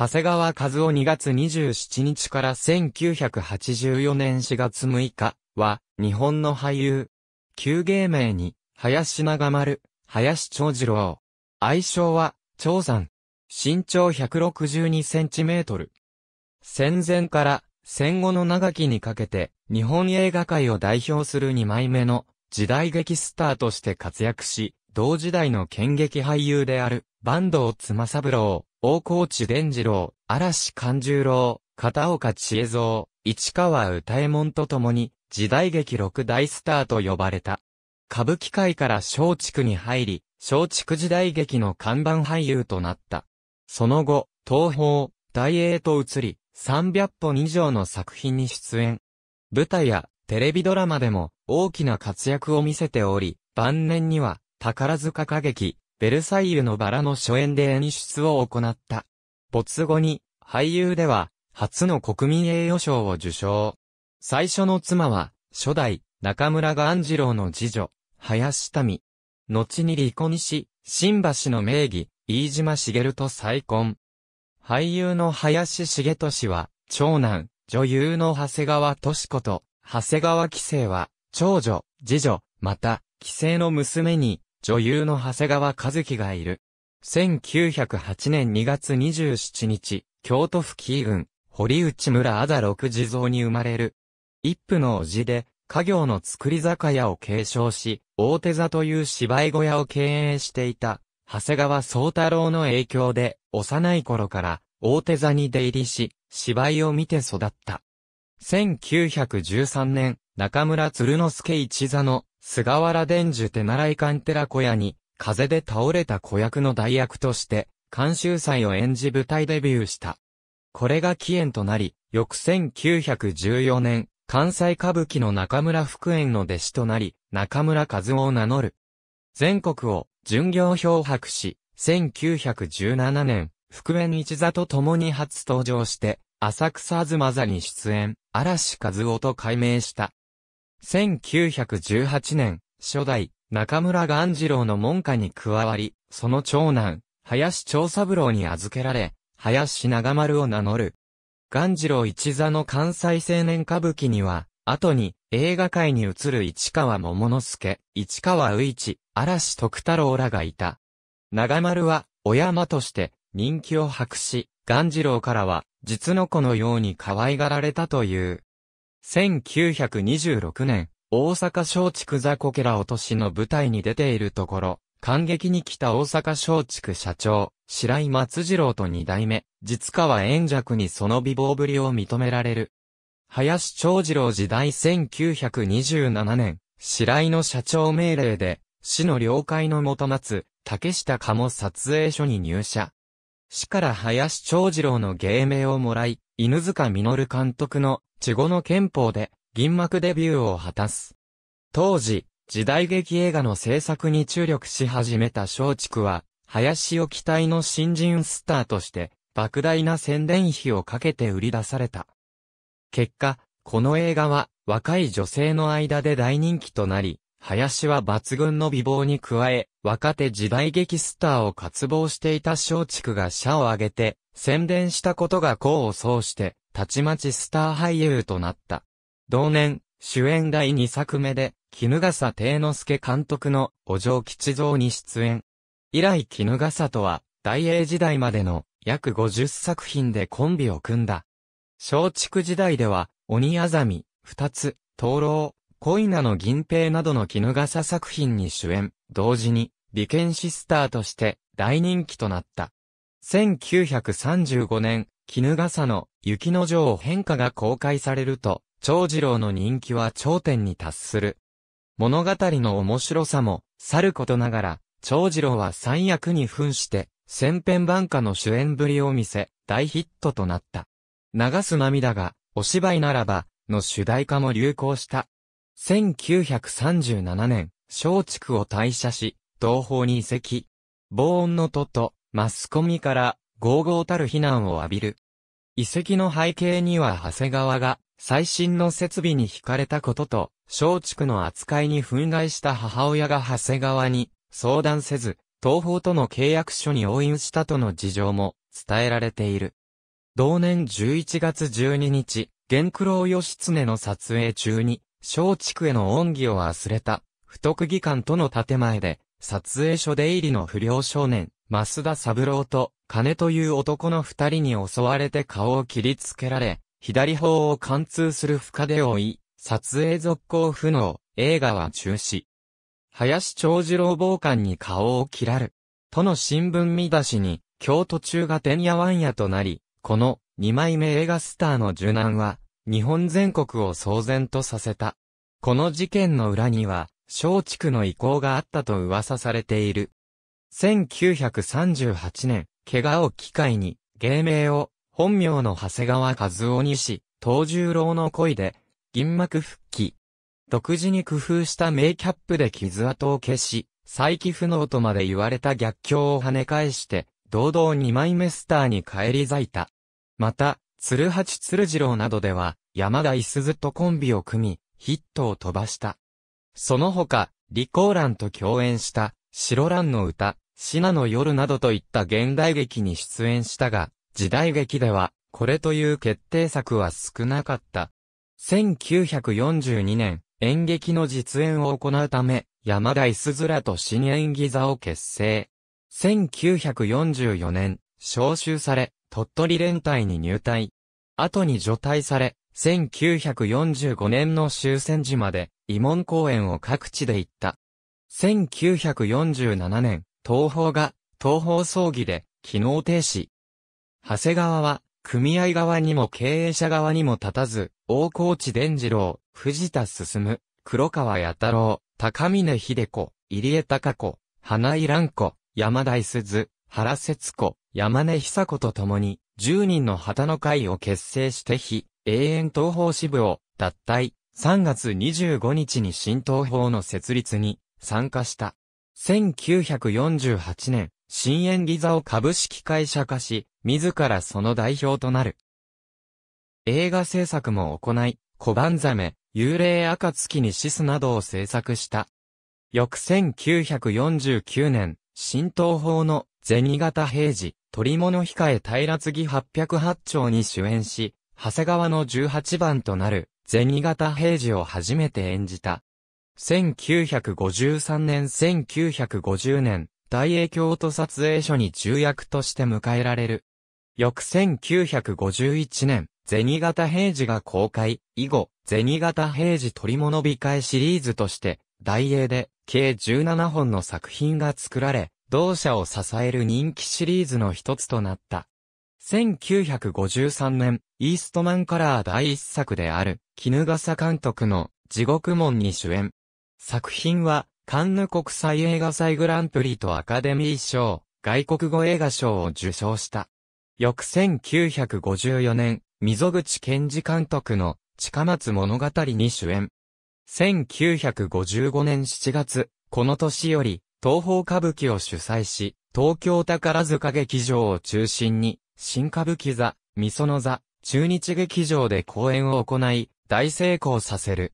長谷川和夫2月27日から1984年4月6日は、日本の俳優。旧芸名に、林長丸、林長次郎。愛称は、長さん。身長162センチメートル。戦前から戦後の長きにかけて日本映画界を代表する2枚目の時代劇スターとして活躍し、同時代の剣劇俳優である、坂東妻三郎、大河内伝次郎、嵐勘十郎、片岡千恵蔵、市川歌右衛門と共に、時代劇六大スターと呼ばれた。歌舞伎界から松竹に入り、松竹時代劇の看板俳優となった。その後、東宝、大英と移り、300本以上の作品に出演。舞台やテレビドラマでも大きな活躍を見せており、晩年には宝塚歌劇、ベルサイユのバラの初演で演出を行った。没後に、俳優では、初の国民栄誉賞を受賞。最初の妻は、初代、中村鴈治郎の次女、林民。後に離婚し、新橋の名義、飯島茂と再婚。俳優の林茂俊は、長男、女優の長谷川敏子と、長谷川紀生は、長女、次女、また、紀生の娘に、女優の長谷川和樹がいる。1908年2月27日、京都府紀伊郡、堀内村あざ六地蔵に生まれる。一夫の叔父で、家業の作り酒屋を継承し、大手座という芝居小屋を経営していた、長谷川宗太郎の影響で、幼い頃から、大手座に出入りし、芝居を見て育った。1913年、中村鶴之助一座の菅原伝授手習い館寺小屋に、風で倒れた子役の代役として、監修祭を演じ舞台デビューした。これが起源となり、翌1914年、関西歌舞伎の中村福縁の弟子となり、中村和夫を名乗る。全国を巡業漂白し、1917年、福縁一座と共に初登場して、浅草東座に出演、嵐和夫と改名した。1918年、初代、中村元次郎の門下に加わり、その長男、林長三郎に預けられ、林長丸を名乗る。元次郎一座の関西青年歌舞伎には、後に映画界に移る市川桃之助、市川宇一、嵐徳太郎らがいた。長丸は、お山として人気を博し、元次郎からは、実の子のように可愛がられたという。1926年、大阪松竹ザコケら落としの舞台に出ているところ、感激に来た大阪松竹社長、白井松次郎と二代目、実川円尺にその美貌ぶりを認められる。林長次郎時代1927年、白井の社長命令で、市の了解のもとつ、竹下鴨撮影所に入社。市から林長次郎の芸名をもらい、犬塚実監督の地語の憲法で銀幕デビューを果たす。当時、時代劇映画の制作に注力し始めた松竹は、林を期待の新人スターとして、莫大な宣伝費をかけて売り出された。結果、この映画は若い女性の間で大人気となり、林は抜群の美貌に加え、若手時代劇スターを渇望していた松竹が社を挙げて、宣伝したことが功を奏して、たちまちスター俳優となった。同年、主演第2作目で、絹笠定之助監督のお嬢吉蔵に出演。以来絹笠とは、大英時代までの約50作品でコンビを組んだ。松竹時代では、鬼あざみ、二つ、灯籠、恋なの銀兵などの絹笠作品に主演、同時に、美剣シスターとして大人気となった。1935年、絹笠の雪の女王変化が公開されると、長次郎の人気は頂点に達する。物語の面白さも、さることながら、長次郎は三役に扮して、千編万化の主演ぶりを見せ、大ヒットとなった。流す涙が、お芝居ならば、の主題歌も流行した。1937年、松竹を退社し、同胞に移籍。防音のとと、マスコミから豪豪たる非難を浴びる。遺跡の背景には長谷川が最新の設備に惹かれたことと、松竹の扱いに憤慨した母親が長谷川に相談せず、東方との契約書に応印したとの事情も伝えられている。同年11月12日、玄九郎義経の撮影中に、松竹への恩義を忘れた、不徳義官との建前で、撮影所出入りの不良少年、増田三郎と、金という男の二人に襲われて顔を切りつけられ、左方を貫通する深手を追い、撮影続行不能、映画は中止。林長次郎傍観に顔を切らる。との新聞見出しに、京都中がてんやわんやとなり、この二枚目映画スターの受難は、日本全国を騒然とさせた。この事件の裏には、松竹の意向があったと噂されている。1938年、怪我を機会に、芸名を、本名の長谷川和夫にし、東十郎の恋で、銀幕復帰。独自に工夫した名キャップで傷跡を消し、再起不能とまで言われた逆境を跳ね返して、堂々二枚目スターに返り咲いた。また、鶴八鶴次郎などでは、山田いすずとコンビを組み、ヒットを飛ばした。その他、リコーランと共演した、白蘭の歌、シナの夜などといった現代劇に出演したが、時代劇では、これという決定作は少なかった。1942年、演劇の実演を行うため、山田椅子ずらと新演技座を結成。1944年、召集され、鳥取連隊に入隊。後に除隊され、1945年の終戦時まで、慰問公演を各地で行った。1947年、東宝が東宝葬儀で機能停止。長谷川は組合側にも経営者側にも立たず、大河内伝次郎、藤田進、黒川弥太郎、高峰秀子、入江隆子、花井蘭子、山田伊鈴、原節子、山根久子と共に、10人の旗の会を結成して非、永遠東方支部を脱退、3月25日に新東方の設立に参加した。1948年、新縁ギザを株式会社化し、自らその代表となる。映画制作も行い、小判ザメ、幽霊暁にシスなどを制作した。翌1949年、新東宝の銭形平次、鳥物控え平継808丁に主演し、長谷川の18番となる銭形平次を初めて演じた。1953年1950年、大英京都撮影所に重役として迎えられる。翌1951年、銭形平次が公開、以後、銭形平次取り物控えシリーズとして、大英で計17本の作品が作られ、同社を支える人気シリーズの一つとなった。1953年、イーストマンカラー第一作である、絹笠監督の地獄門に主演、作品は、カンヌ国際映画祭グランプリとアカデミー賞、外国語映画賞を受賞した。翌1954年、溝口健二監督の近松物語に主演。1955年7月、この年より、東方歌舞伎を主催し、東京宝塚劇場を中心に、新歌舞伎座、みその座、中日劇場で公演を行い、大成功させる。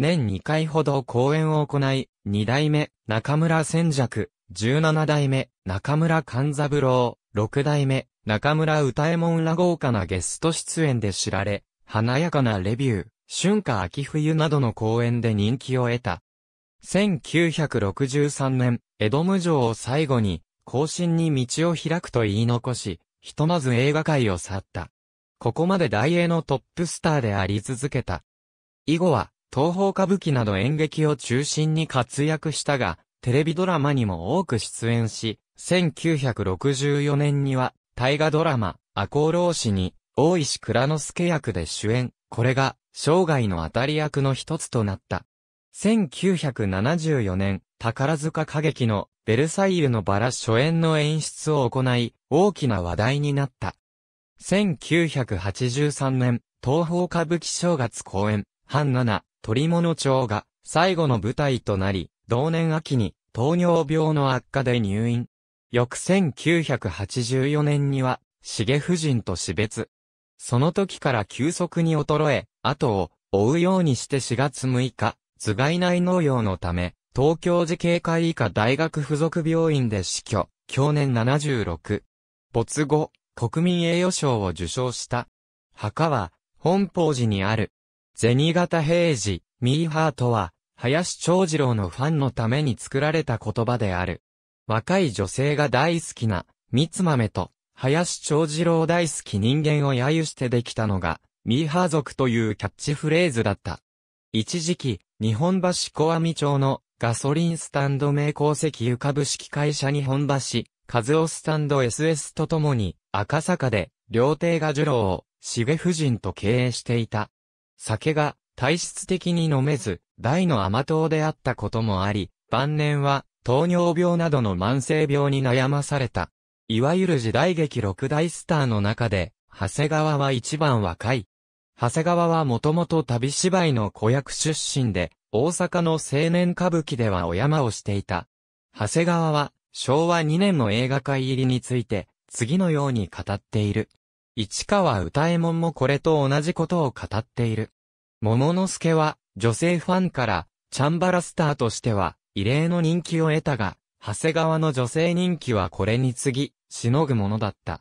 年2回ほど講演を行い、2代目、中村千尺、17代目、中村勘三郎、6代目、中村歌右衛門ら豪華なゲスト出演で知られ、華やかなレビュー、春夏秋冬などの公演で人気を得た。1963年、江戸無常を最後に、更進に道を開くと言い残し、ひとまず映画界を去った。ここまで大英のトップスターであり続けた。以後は、東宝歌舞伎など演劇を中心に活躍したが、テレビドラマにも多く出演し、1964年には、大河ドラマ、赤穂浪士に、大石倉之助役で主演。これが、生涯の当たり役の一つとなった。1974年、宝塚歌劇の、ベルサイユのバラ初演の演出を行い、大きな話題になった。1983年、東宝歌舞伎正月公演、半七、鳥物町が最後の舞台となり、同年秋に糖尿病の悪化で入院。翌1984年には、重夫人と死別。その時から急速に衰え、後を追うようにして4月6日、頭蓋内農業のため、東京慈恵会医科大学附属病院で死去、去年76。没後、国民栄誉賞を受賞した。墓は、本邦寺にある銭形平次、ミーハーとは、林長次郎のファンのために作られた言葉である。若い女性が大好きな、三つ豆と、林長次郎大好き人間を揶揄してできたのが、ミーハー族というキャッチフレーズだった。一時期、日本橋小網町のガソリンスタンド名鉱石油株式会社日本橋、和夫スタンド SS とともに、赤坂で、料亭が樹郎を、重夫人と経営していた。酒が体質的に飲めず、大の甘党であったこともあり、晩年は糖尿病などの慢性病に悩まされた。いわゆる時代劇六大スターの中で、長谷川は一番若い。長谷川はもともと旅芝居の子役出身で、大阪の青年歌舞伎ではお山をしていた。長谷川は、昭和2年の映画界入りについて、次のように語っている。市川歌右衛門もこれと同じことを語っている。桃之助は、女性ファンから、チャンバラスターとしては、異例の人気を得たが、長谷川の女性人気はこれに次ぎ、しのぐものだった。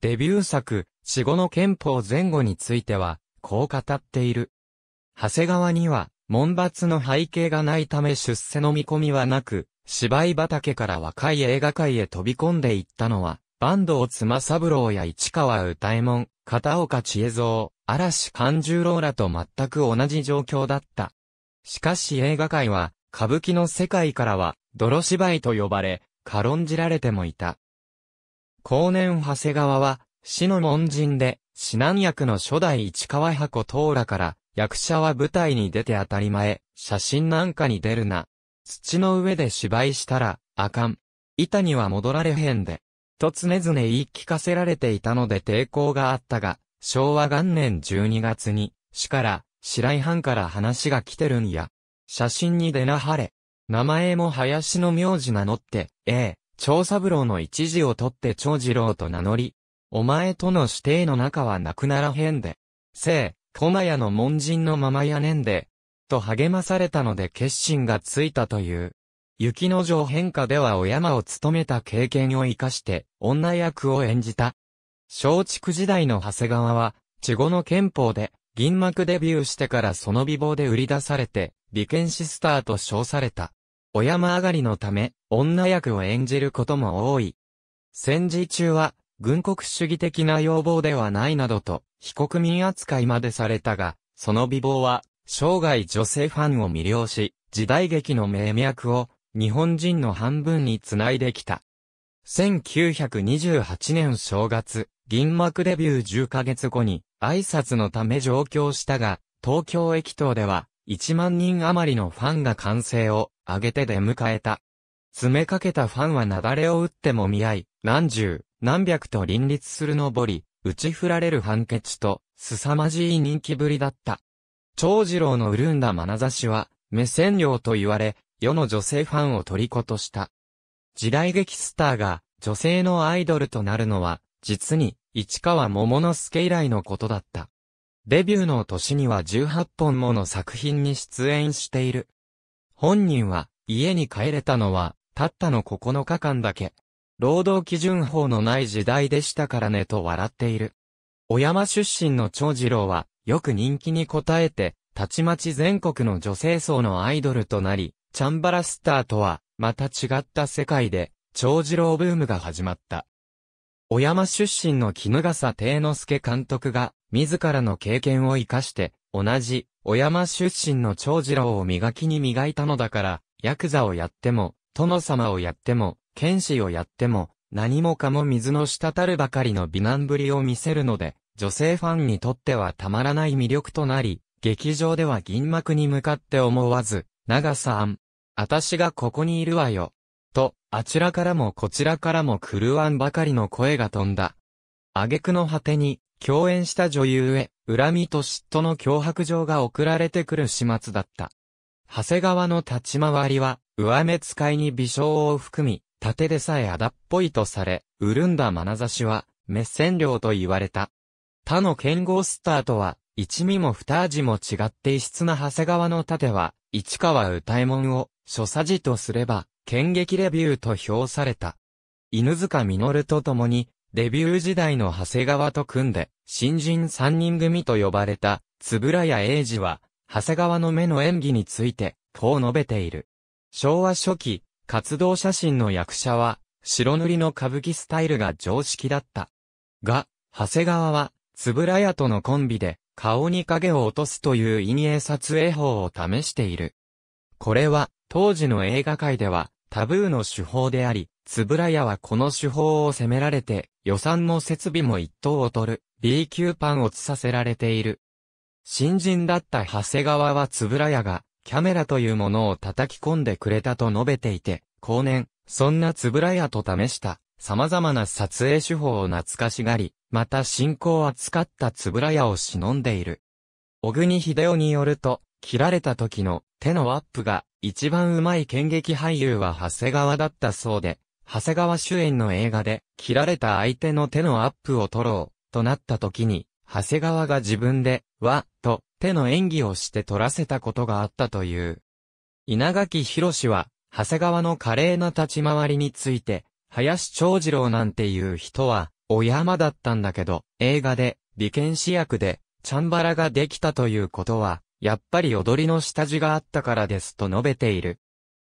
デビュー作、死後の憲法前後については、こう語っている。長谷川には、門罰の背景がないため出世の見込みはなく、芝居畑から若い映画界へ飛び込んでいったのは、坂東妻三郎や市川歌右衛門、片岡千恵蔵、嵐勘十郎らと全く同じ状況だった。しかし映画界は、歌舞伎の世界からは、泥芝居と呼ばれ、軽んじられてもいた。後年長谷川は、死の門人で、指南役の初代市川箱東羅から、役者は舞台に出て当たり前、写真なんかに出るな。土の上で芝居したら、あかん。板には戻られへんで。と常々言い聞かせられていたので抵抗があったが、昭和元年12月に、市から、白井藩から話が来てるんや。写真に出なはれ。名前も林の名字名乗って、ええ、長三郎の一字を取って長次郎と名乗り、お前との指定の中はなくならへんで。せえ、駒屋の門人のままやねんで。と励まされたので決心がついたという。雪の城変化ではお山を務めた経験を活かして、女役を演じた。松竹時代の長谷川は、稚語の憲法で、銀幕デビューしてからその美貌で売り出されて、美剣シスターと称された。お山上がりのため、女役を演じることも多い。戦時中は、軍国主義的な要望ではないなどと、非国民扱いまでされたが、その美貌は、生涯女性ファンを魅了し、時代劇の名脈を日本人の半分につないできた。1928年正月、銀幕デビュー10ヶ月後に挨拶のため上京したが、東京駅頭では1万人余りのファンが歓声を上げて出迎えた。詰めかけたファンは雪崩を打っても見合い、何十、何百と林立するのぼり、打ち振られる判決と、凄まじい人気ぶりだった。長次郎の潤んだ眼差しは、目線量と言われ、世の女性ファンを虜とした。時代劇スターが女性のアイドルとなるのは、実に市川桃之助以来のことだった。デビューの年には18本もの作品に出演している。本人は家に帰れたのはたったの9日間だけ。労働基準法のない時代でしたからねと笑っている。小山出身の長次郎はよく人気に応えて、たちまち全国の女性層のアイドルとなり、チャンバラスターとは、また違った世界で、長次郎ブームが始まった。小山出身の絹笠定之助監督が、自らの経験を活かして、同じ、小山出身の長次郎を磨きに磨いたのだから、ヤクザをやっても、殿様をやっても、剣士をやっても、何もかも水の滴るばかりの美男ぶりを見せるので、女性ファンにとってはたまらない魅力となり、劇場では銀幕に向かって思わず、長さん、あたしがここにいるわよ。と、あちらからもこちらからも狂わんばかりの声が飛んだ。挙句の果てに、共演した女優へ、恨みと嫉妬の脅迫状が送られてくる始末だった。長谷川の立ち回りは、上目使いに微笑を含み、盾でさえあだっぽいとされ、潤んだ眼差しは、滅線量と言われた。他の剣豪スターとは、一味も二味も違って異質な長谷川の盾は、市川歌右衛門を、所作時とすれば、剣劇レビューと評された。犬塚実と共に、デビュー時代の長谷川と組んで、新人3人組と呼ばれた、つぶらや英二は、長谷川の目の演技について、こう述べている。昭和初期、活動写真の役者は、白塗りの歌舞伎スタイルが常識だった。が、長谷川は、つぶらやとのコンビで、顔に影を落とすという陰影撮影法を試している。これは、当時の映画界ではタブーの手法であり、つぶらやはこの手法を責められて、予算も設備も一等を取る、B 級パンをつさせられている。新人だった長谷川はつぶらやが、キャメラというものを叩き込んでくれたと述べていて、後年、そんなつぶらやと試した、様々な撮影手法を懐かしがり、また信仰を扱ったつぶらやを忍んでいる。小国秀夫によると、切られた時の手のアップが一番うまい剣劇俳優は長谷川だったそうで、長谷川主演の映画で、切られた相手の手のアップを取ろう、となった時に、長谷川が自分で、わ、と、手の演技をして取らせたことがあったという。稲垣博は、長谷川の華麗な立ち回りについて、林長次郎なんていう人は、お山だったんだけど、映画で、美剣士役で、チャンバラができたということは、やっぱり踊りの下地があったからですと述べている。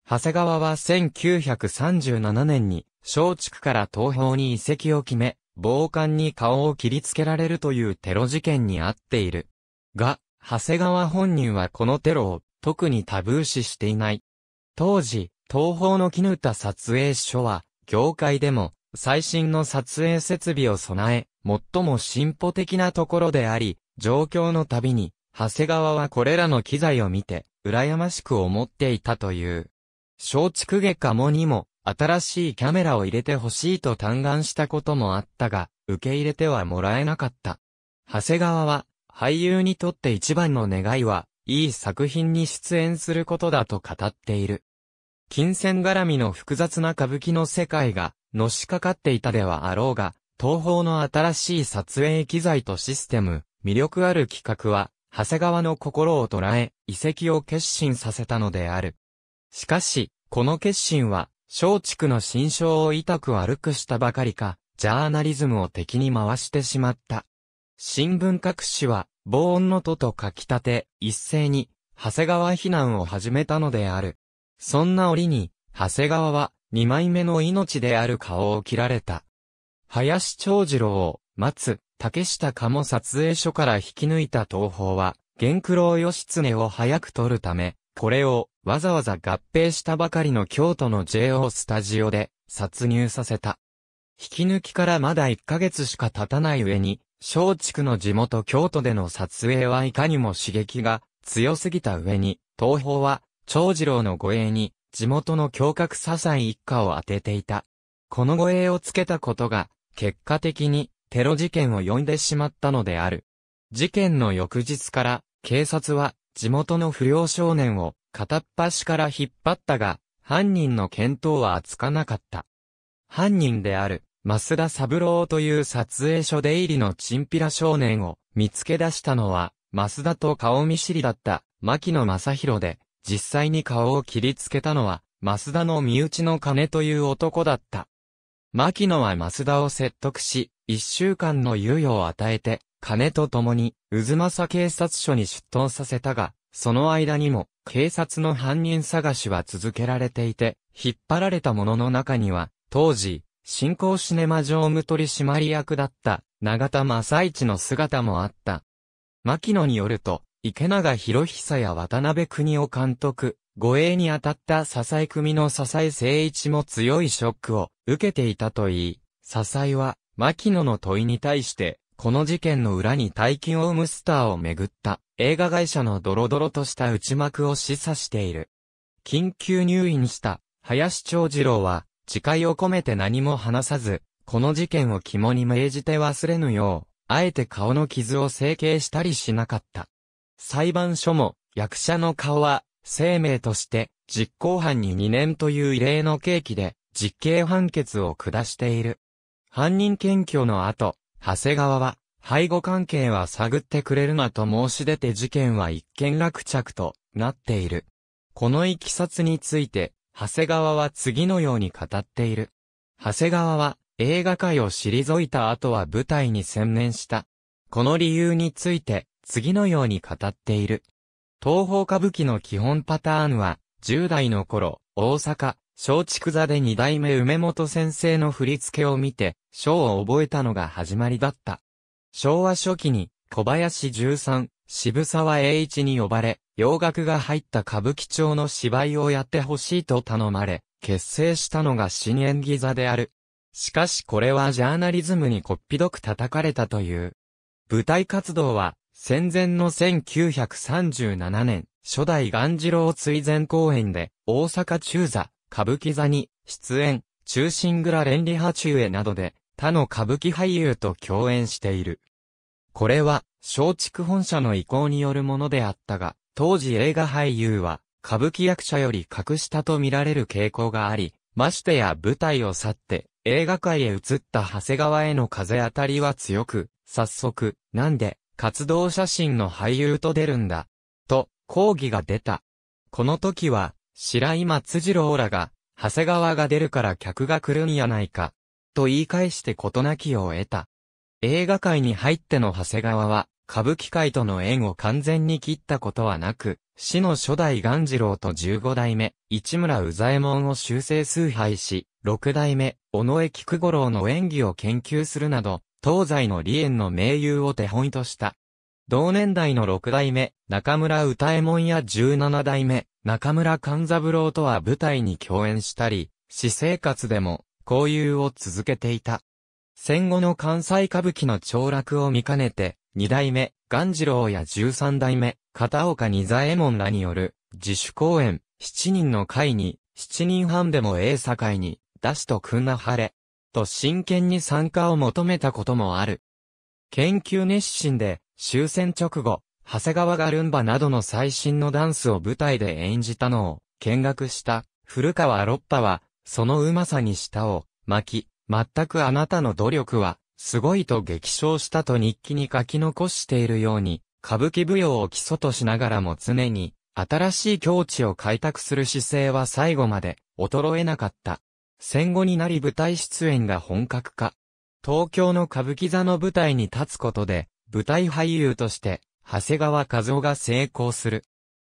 長谷川は1937年に、松竹から東方に移籍を決め、暴漢に顔を切りつけられるというテロ事件に遭っている。が、長谷川本人はこのテロを特にタブー視していない。当時、東方の絹田撮影所は、業界でも最新の撮影設備を備え、最も進歩的なところであり、状況のたびに長谷川はこれらの機材を見て、羨ましく思っていたという。松竹外科もにも、新しいキャメラを入れてほしいと嘆願したこともあったが、受け入れてはもらえなかった。長谷川は、俳優にとって一番の願いは、いい作品に出演することだと語っている。金銭絡みの複雑な歌舞伎の世界が、のしかかっていたではあろうが、東方の新しい撮影機材とシステム、魅力ある企画は、長谷川の心を捉え、遺跡を決心させたのである。しかし、この決心は、松竹の心象を痛く悪くしたばかりか、ジャーナリズムを敵に回してしまった。新聞各紙は、防音の都と書き立て、一斉に、長谷川避難を始めたのである。そんな折に、長谷川は、二枚目の命である顔を切られた。林長次郎を、待つ、竹下鴨撮影所から引き抜いた東宝は、玄九郎義経を早く撮るため、これをわざわざ合併したばかりの京都の JO スタジオで殺入させた。引き抜きからまだ1ヶ月しか経たない上に、松竹の地元京都での撮影はいかにも刺激が強すぎた上に、東宝は長次郎の護衛に地元の胸郭支え一家を当てていた。この護衛をつけたことが、結果的にテロ事件を呼んでしまったのである。事件の翌日から、警察は、地元の不良少年を、片っ端から引っ張ったが、犯人の見当はつかなかった。犯人である、増田三郎という撮影所出入りのチンピラ少年を見つけ出したのは、増田と顔見知りだった牧野正宏で、実際に顔を切りつけたのは、増田の身内の金という男だった。牧野は増田を説得し、一週間の猶予を与えて、金と共に、渦政警察署に出頭させたが、その間にも、警察の犯人探しは続けられていて、引っ張られた者の中には、当時、新興シネマ常務取締役だった、永田正一の姿もあった。牧野によると、池永博久や渡辺邦夫監督、護衛に当たった笹井組の笹井誠一も強いショックを受けていたといい、笹井は牧野の問いに対して、この事件の裏に大金を生むスターをめぐった映画会社のドロドロとした内幕を示唆している。緊急入院した林長次郎は誓いを込めて何も話さず、この事件を肝に銘じて忘れぬよう、あえて顔の傷を整形したりしなかった。裁判所も役者の顔は生命として実行犯に2年という異例の契機で実刑判決を下している。犯人検挙の後、長谷川は、背後関係は探ってくれるなと申し出て事件は一件落着となっている。このいきさつについて、長谷川は次のように語っている。長谷川は映画界を退いた後は舞台に専念した。この理由について次のように語っている。東宝歌舞伎の基本パターンは10代の頃、大阪、松竹座で二代目梅本先生の振り付けを見て、章を覚えたのが始まりだった。昭和初期に、小林十三、渋沢栄一に呼ばれ、洋楽が入った歌舞伎町の芝居をやってほしいと頼まれ、結成したのが新演技座である。しかしこれはジャーナリズムにこっぴどく叩かれたという。舞台活動は、戦前の1937年、初代元次郎追善公演で、大阪中座、歌舞伎座に出演、中心蔵連理派中へなどで、他の歌舞伎俳優と共演している。これは、松竹本社の意向によるものであったが、当時映画俳優は、歌舞伎役者より格下と見られる傾向があり、ましてや舞台を去って、映画界へ移った長谷川への風当たりは強く、早速、なんで、活動写真の俳優と出るんだ、と、抗議が出た。この時は、白井松次郎らが、長谷川が出るから客が来るんやないか、と言い返して事なきを得た。映画界に入っての長谷川は、歌舞伎界との縁を完全に切ったことはなく、死の初代岩次郎と十五代目、市村宇左衛門を修正崇拝し、六代目、尾上菊五郎の演技を研究するなど、東西の理縁の名優を手本とした。同年代の六代目、中村歌右衛門や十七代目、中村勘三郎とは舞台に共演したり、私生活でも交友を続けていた。戦後の関西歌舞伎の凋落を見かねて、二代目、鴈治郎や十三代目、片岡二左衛門らによる、自主公演、七人の会に、七人半でも栄栄に、出しとくんなはれ、と真剣に参加を求めたこともある。研究熱心で、終戦直後、長谷川がルンバなどの最新のダンスを舞台で演じたのを見学した古川ロッパは、そのうまさに舌を巻き、全くあなたの努力は、すごいと激賞したと日記に書き残しているように、歌舞伎舞踊を基礎としながらも常に、新しい境地を開拓する姿勢は最後まで衰えなかった。戦後になり舞台出演が本格化。東京の歌舞伎座の舞台に立つことで、舞台俳優として、長谷川和夫が成功する。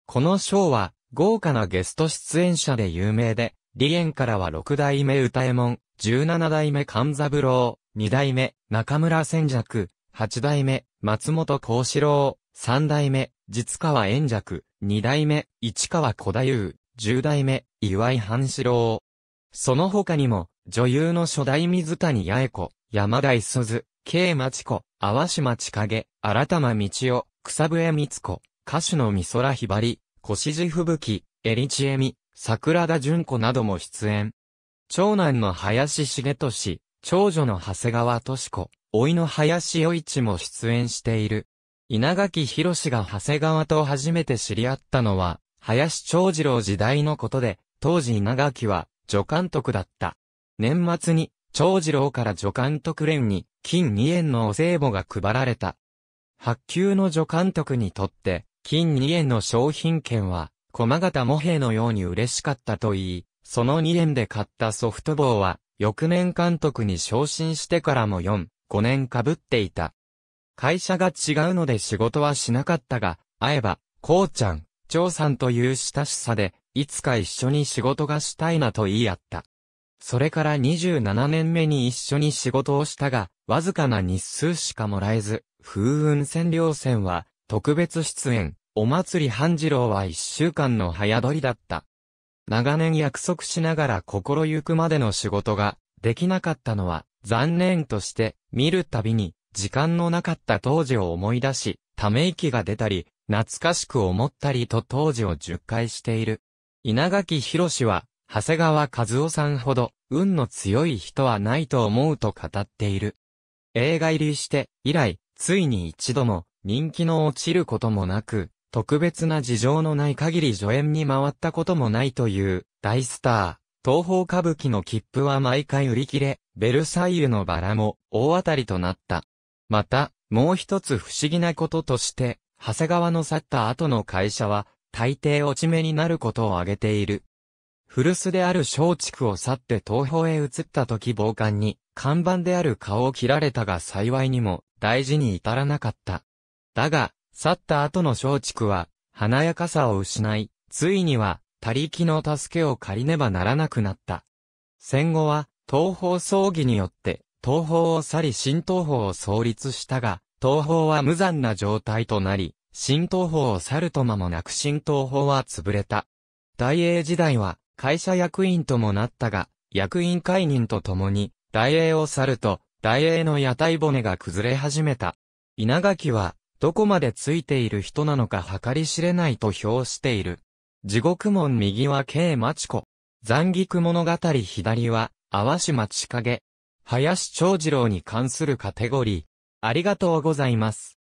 この賞は、豪華なゲスト出演者で有名で、李園からは六代目歌右衛門、十七代目勘三郎、二代目中村千尺、八代目松本幸四郎、三代目実川円尺、二代目市川小太夫、十代目岩井半四郎。その他にも、女優の初代水谷八重子、山田五十鈴、町子、淡島千景、新間道夫、草笛光子、歌手の美空ひばり、越路吹雪、エリチエミ、桜田淳子なども出演。長男の林重俊、長女の長谷川敏子、甥の林与一も出演している。稲垣博が長谷川と初めて知り合ったのは、林長次郎時代のことで、当時稲垣は、助監督だった。年末に、長次郎から助監督連に、金2円のお歳暮が配られた。発給の助監督にとって、金2円の商品券は、駒形模平のように嬉しかったと言い、その2円で買ったソフトボーは、翌年監督に昇進してからも4、5年かぶっていた。会社が違うので仕事はしなかったが、会えば、こうちゃん、長さんという親しさで、いつか一緒に仕事がしたいなと言い合った。それから27年目に一緒に仕事をしたが、わずかな日数しかもらえず、風雲占領戦は、特別出演、お祭り半次郎は一週間の早撮りだった。長年約束しながら心ゆくまでの仕事が、できなかったのは、残念として、見るたびに、時間のなかった当時を思い出し、ため息が出たり、懐かしく思ったりと当時を10回している。稲垣博士は、長谷川和夫さんほど、運の強い人はないと思うと語っている。映画入りして、以来、ついに一度も、人気の落ちることもなく、特別な事情のない限り助演に回ったこともないという、大スター。東方歌舞伎の切符は毎回売り切れ、ベルサイユのバラも大当たりとなった。また、もう一つ不思議なこととして、長谷川の去った後の会社は、大抵落ち目になることを挙げている。古巣である松竹を去って東方へ移った時傍観に、看板である顔を切られたが幸いにも、大事に至らなかった。だが、去った後の松竹は、華やかさを失い、ついには、他力の助けを借りねばならなくなった。戦後は、東方葬儀によって、東方を去り新東方を創立したが、東方は無残な状態となり、新東方を去ると間もなく新東方は潰れた。大英時代は、会社役員ともなったが、役員解任とともに、大英を去ると、大英の屋台骨が崩れ始めた。稲垣は、どこまでついている人なのか計り知れないと評している。地獄門右は K 町子。残菊物語左は、淡島千景。林長次郎に関するカテゴリー。ありがとうございます。